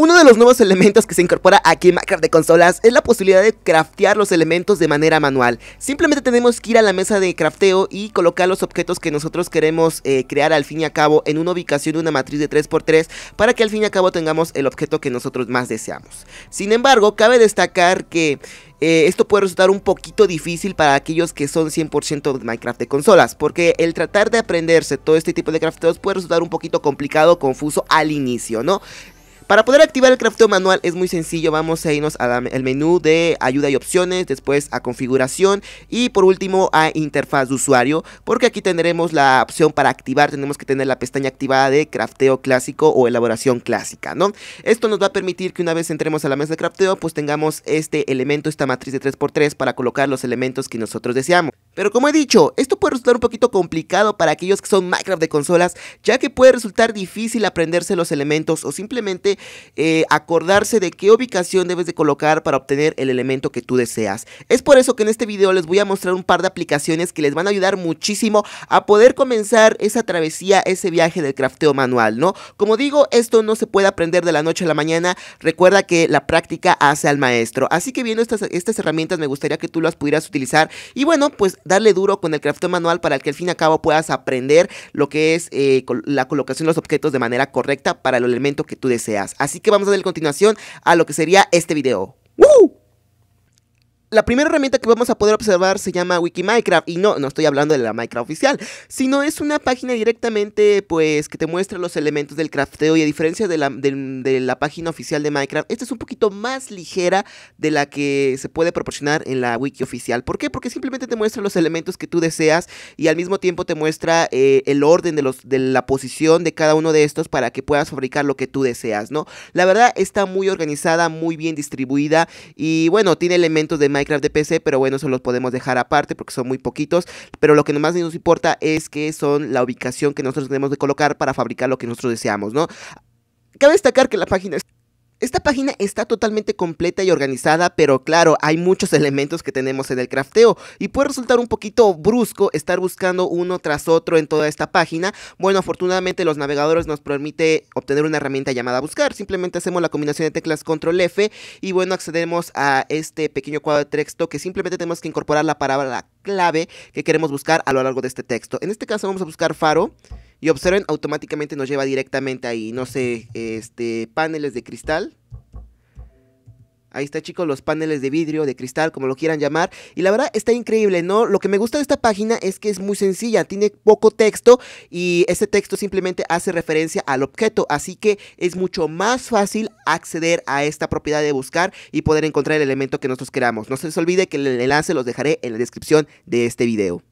Uno de los nuevos elementos que se incorpora en Minecraft de consolas es la posibilidad de craftear los elementos de manera manual. Simplemente tenemos que ir a la mesa de crafteo y colocar los objetos que nosotros queremos eh, crear al fin y al cabo en una ubicación de una matriz de 3x3 para que al fin y al cabo tengamos el objeto que nosotros más deseamos. Sin embargo, cabe destacar que... Eh, esto puede resultar un poquito difícil para aquellos que son 100% de Minecraft de consolas, porque el tratar de aprenderse todo este tipo de crafteos puede resultar un poquito complicado, confuso al inicio, ¿no? Para poder activar el crafteo manual es muy sencillo, vamos a irnos al menú de ayuda y opciones, después a configuración y por último a interfaz de usuario, porque aquí tendremos la opción para activar, tenemos que tener la pestaña activada de crafteo clásico o elaboración clásica, ¿no? Esto nos va a permitir que una vez entremos a la mesa de crafteo, pues tengamos este elemento, esta matriz de 3x3 para colocar los elementos que nosotros deseamos. Pero como he dicho, esto puede resultar un poquito complicado para aquellos que son Minecraft de consolas, ya que puede resultar difícil aprenderse los elementos o simplemente eh, acordarse de qué ubicación debes de colocar para obtener el elemento que tú deseas. Es por eso que en este video les voy a mostrar un par de aplicaciones que les van a ayudar muchísimo a poder comenzar esa travesía, ese viaje del crafteo manual, ¿no? Como digo, esto no se puede aprender de la noche a la mañana, recuerda que la práctica hace al maestro. Así que viendo estas, herramientas me gustaría que tú las pudieras utilizar y bueno, pues darle duro con el crafteo manual para que al fin y al cabo puedas aprender lo que es eh, la colocación de los objetos de manera correcta para el elemento que tú deseas. Así que vamos a darle continuación a lo que sería este video. ¡Woo! La primera herramienta que vamos a poder observar se llama Wiki Minecraft y no, no estoy hablando de la Minecraft oficial, sino es una página directamente pues que te muestra los elementos del crafteo y a diferencia de la, página oficial de Minecraft, esta es un poquito más ligera de la que se puede proporcionar en la wiki oficial. ¿Por qué? Porque simplemente te muestra los elementos que tú deseas y al mismo tiempo te muestra eh, el orden de, los, de la posición de cada uno de estos para que puedas fabricar lo que tú deseas, ¿no? La verdad está muy organizada, muy bien distribuida y bueno, tiene elementos de Minecraft de PC, pero bueno, eso los podemos dejar aparte porque son muy poquitos. Pero lo que más nos importa es que son la ubicación que nosotros tenemos de colocar para fabricar lo que nosotros deseamos, ¿no? Cabe destacar que la página esta página está totalmente completa y organizada, pero claro, hay muchos elementos que tenemos en el crafteo y puede resultar un poquito brusco estar buscando uno tras otro en toda esta página. Bueno, afortunadamente los navegadores nos permite obtener una herramienta llamada buscar. Simplemente hacemos la combinación de teclas control F y bueno, accedemos a este pequeño cuadro de texto que simplemente tenemos que incorporar la palabra clave que queremos buscar a lo largo de este texto. En este caso vamos a buscar faro y observen, automáticamente nos lleva directamente ahí, no sé, este, paneles de cristal. Ahí está, chicos, los paneles de vidrio, de cristal, como lo quieran llamar. Y la verdad está increíble, ¿no? Lo que me gusta de esta página es que es muy sencilla, tiene poco texto y ese texto simplemente hace referencia al objeto. Así que es mucho más fácil acceder a esta propiedad de buscar y poder encontrar el elemento que nosotros queramos. No se les olvide que el enlace los dejaré en la descripción de este video.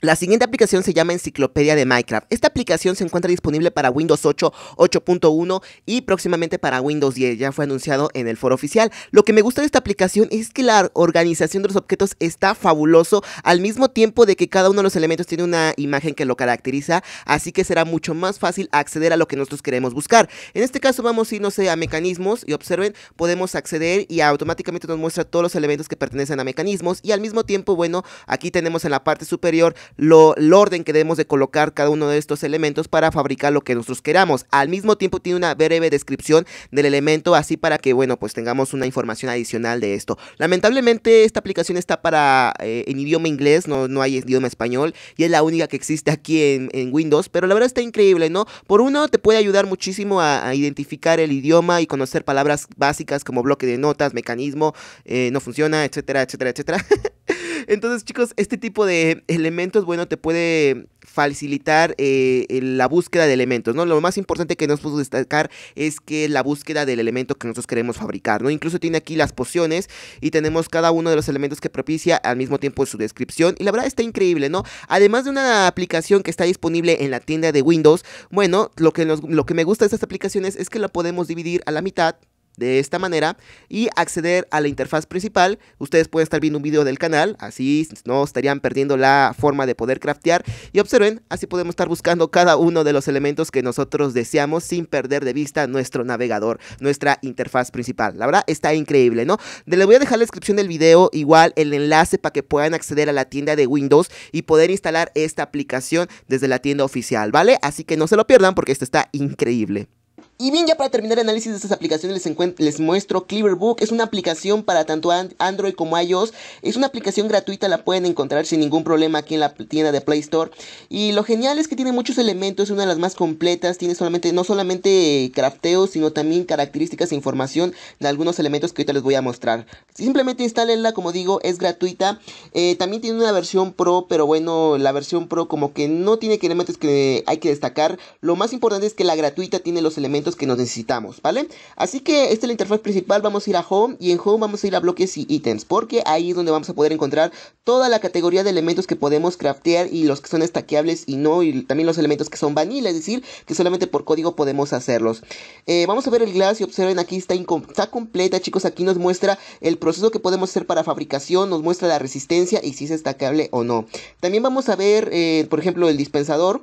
La siguiente aplicación se llama Enciclopedia de Minecraft. Esta aplicación se encuentra disponible para Windows 8, 8.1 y próximamente para Windows 10. Ya fue anunciado en el foro oficial. Lo que me gusta de esta aplicación es que la organización de los objetos está fabuloso al mismo tiempo de que cada uno de los elementos tiene una imagen que lo caracteriza, así que será mucho más fácil acceder a lo que nosotros queremos buscar. En este caso vamos a irnos no eh, a mecanismos y observen, podemos acceder y automáticamente nos muestra todos los elementos que pertenecen a mecanismos y al mismo tiempo, bueno, aquí tenemos en la parte superior lo, el orden que debemos de colocar cada uno de estos elementos para fabricar lo que nosotros queramos. Al mismo tiempo tiene una breve descripción del elemento así para que, bueno, pues tengamos una información adicional de esto. Lamentablemente esta aplicación está para eh, en idioma inglés, no, no hay idioma español y es la única que existe aquí en, Windows, pero la verdad está increíble, ¿no? Por uno, te puede ayudar muchísimo a, identificar el idioma y conocer palabras básicas como bloque de notas, mecanismo, eh, no funciona, etcétera, etcétera, etcétera. Entonces, chicos, este tipo de elementos, bueno, te puede facilitar eh, la búsqueda de elementos, ¿no? Lo más importante que nos puedo destacar es que la búsqueda del elemento que nosotros queremos fabricar, ¿no? Incluso tiene aquí las pociones y tenemos cada uno de los elementos que propicia al mismo tiempo su descripción y la verdad está increíble, ¿no? Además de una aplicación que está disponible en la tienda de Windows, bueno, lo que, lo que me gusta de estas aplicaciones es que la podemos dividir a la mitad de esta manera y acceder a la interfaz principal. Ustedes pueden estar viendo un video del canal, así no estarían perdiendo la forma de poder craftear. Y observen, así podemos estar buscando cada uno de los elementos que nosotros deseamos sin perder de vista nuestro navegador, nuestra interfaz principal. La verdad está increíble, ¿no? Les voy a dejar la descripción del video igual el enlace para que puedan acceder a la tienda de Windows y poder instalar esta aplicación desde la tienda oficial, ¿vale? Así que no se lo pierdan porque esto está increíble. Y bien, ya para terminar el análisis de estas aplicaciones, les, les muestro Cleaverbook. Es una aplicación para tanto Android como iOS. Es una aplicación gratuita, la pueden encontrar sin ningún problema aquí en la tienda de Play Store. Y lo genial es que tiene muchos elementos, es una de las más completas. Tiene solamente, no solamente eh, crafteos, sino también características e información de algunos elementos que ahorita les voy a mostrar. Simplemente instálenla, como digo, es gratuita. Eh, también tiene una versión pro, pero bueno, la versión pro como que no tiene elementos que hay que destacar. Lo más importante es que la gratuita tiene los elementos que nos necesitamos, ¿vale? Así que esta es la interfaz principal, vamos a ir a Home y en Home vamos a ir a bloques y ítems, porque ahí es donde vamos a poder encontrar toda la categoría de elementos que podemos craftear y los que son estaqueables y no, y también los elementos que son vanilla, es decir, que solamente por código podemos hacerlos. Eh, vamos a ver el glass y observen aquí está, está completa, chicos, aquí nos muestra el proceso que podemos hacer para fabricación, nos muestra la resistencia y si es estaqueable o no. También vamos a ver, eh, por ejemplo, el dispensador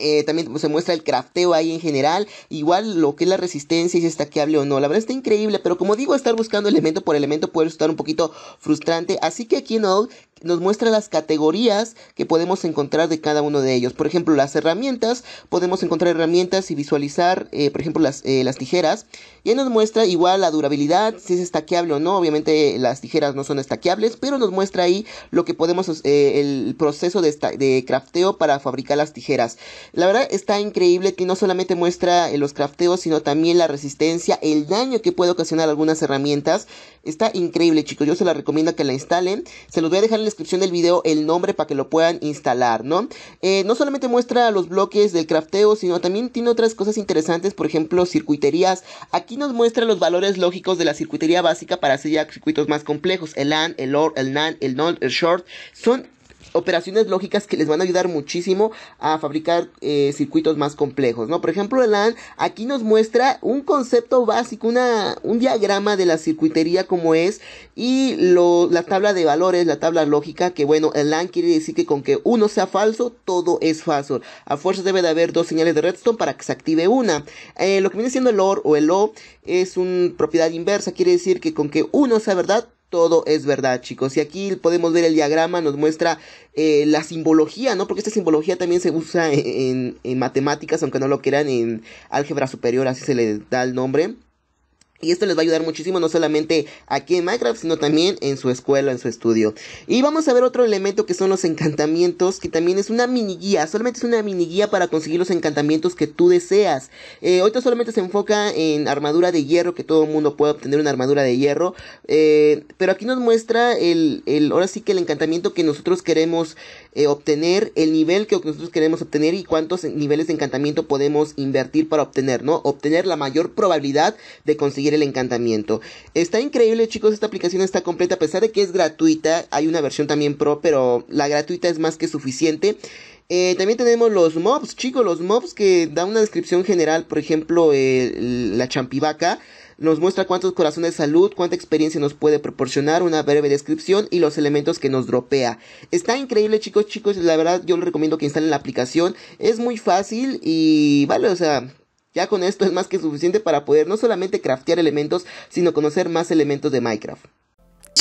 eh, también se muestra el crafteo ahí en general. Igual lo que es la resistencia y si que hable o no. La verdad está increíble. Pero como digo, estar buscando elemento por elemento puede resultar un poquito frustrante. Así que aquí en Old nos muestra las categorías que podemos encontrar de cada uno de ellos. Por ejemplo, las herramientas, podemos encontrar herramientas y visualizar, eh, por ejemplo, las, eh, las tijeras. Y ahí nos muestra igual la durabilidad, si es estaqueable o no. Obviamente las tijeras no son estaqueables, pero nos muestra ahí lo que podemos, eh, el proceso de, de crafteo para fabricar las tijeras. La verdad está increíble que no solamente muestra eh, los crafteos, sino también la resistencia, el daño que puede ocasionar algunas herramientas. Está increíble, chicos. Yo se la recomiendo que la instalen. Se los voy a dejar en descripción del video el nombre para que lo puedan instalar, ¿no? Eh, no solamente muestra los bloques del crafteo, sino también tiene otras cosas interesantes, por ejemplo, circuiterías. Aquí nos muestra los valores lógicos de la circuitería básica para hacer ya circuitos más complejos. El AND, el OR, el NAND, el NOT, el SHORT. Son operaciones lógicas que les van a ayudar muchísimo a fabricar eh, circuitos más complejos, ¿no? Por ejemplo, el AND aquí nos muestra un concepto básico, una, un diagrama de la circuitería como es y lo, la tabla de valores, la tabla lógica, que bueno, el AND quiere decir que con que uno sea falso, todo es falso. A fuerza debe de haber dos señales de redstone para que se active una. Eh, lo que viene siendo el OR o el O es una propiedad inversa, quiere decir que con que uno sea verdad, todo es verdad, chicos. Y aquí podemos ver el diagrama, nos muestra eh, la simbología, ¿no? Porque esta simbología también se usa en, matemáticas, aunque no lo quieran, en álgebra superior, así se le da el nombre. Y esto les va a ayudar muchísimo, no solamente aquí en Minecraft, sino también en su escuela, en su estudio. Y vamos a ver otro elemento que son los encantamientos, que también es una mini guía. Solamente es una mini guía para conseguir los encantamientos que tú deseas. Eh, ahorita solamente se enfoca en armadura de hierro, que todo el mundo puede obtener una armadura de hierro. Eh, pero aquí nos muestra el, el, ahora sí que el encantamiento que nosotros queremos eh, obtener, el nivel que nosotros queremos obtener y cuántos niveles de encantamiento podemos invertir para obtener, ¿no? Obtener la mayor probabilidad de conseguir el encantamiento. Está increíble, chicos, esta aplicación está completa, a pesar de que es gratuita, hay una versión también pro, pero la gratuita es más que suficiente. Eh, también tenemos los mobs, chicos, los mobs que dan una descripción general, por ejemplo, la champivaca nos muestra cuántos corazones de salud, cuánta experiencia nos puede proporcionar, una breve descripción y los elementos que nos dropea. Está increíble, chicos, chicos, la verdad yo les recomiendo que instalen la aplicación, es muy fácil y vale, o sea, ya con esto es más que suficiente para poder no solamente craftear elementos, sino conocer más elementos de Minecraft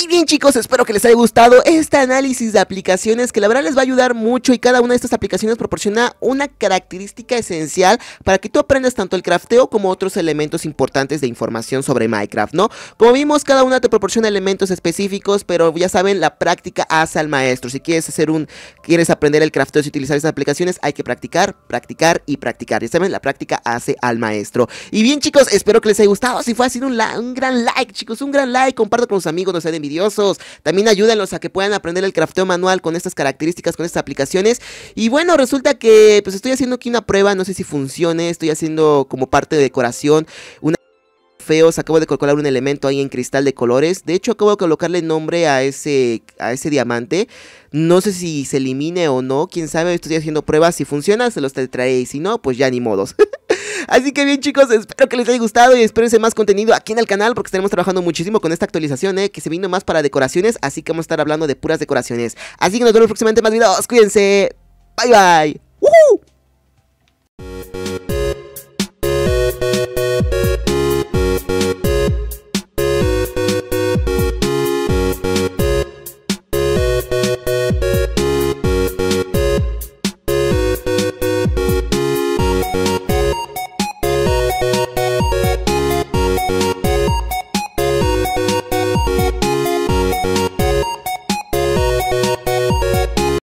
bien chicos, espero que les haya gustado este análisis de aplicaciones que la verdad les va a ayudar mucho y cada una de estas aplicaciones proporciona una característica esencial para que tú aprendas tanto el crafteo como otros elementos importantes de información sobre Minecraft, ¿no? Como vimos, cada una te proporciona elementos específicos, pero ya saben, la práctica hace al maestro. Si quieres hacer un, quieres aprender el crafteo y utilizar estas aplicaciones, hay que practicar, practicar y practicar. Ya saben, la práctica hace al maestro. Y bien chicos, espero que les haya gustado. Si fue así, un, gran like chicos, un gran like, comparto con los amigos, no se den también ayúdenlos a que puedan aprender el crafteo manual con estas características, con estas aplicaciones. Y bueno, resulta que pues estoy haciendo aquí una prueba, no sé si funcione, estoy haciendo como parte de decoración una feos, acabo de colocar un elemento ahí en cristal de colores. De hecho, acabo de colocarle nombre a ese, a ese diamante. No sé si se elimine o no, quién sabe, estoy haciendo pruebas. Si funciona, se los traeré y si no, pues ya ni modos. Así que bien chicos, espero que les haya gustado y espérense más contenido aquí en el canal porque estaremos trabajando muchísimo con esta actualización ¿eh? que se vino más para decoraciones, así que vamos a estar hablando de puras decoraciones. Así que nos vemos próximamente en más videos, cuídense, bye bye.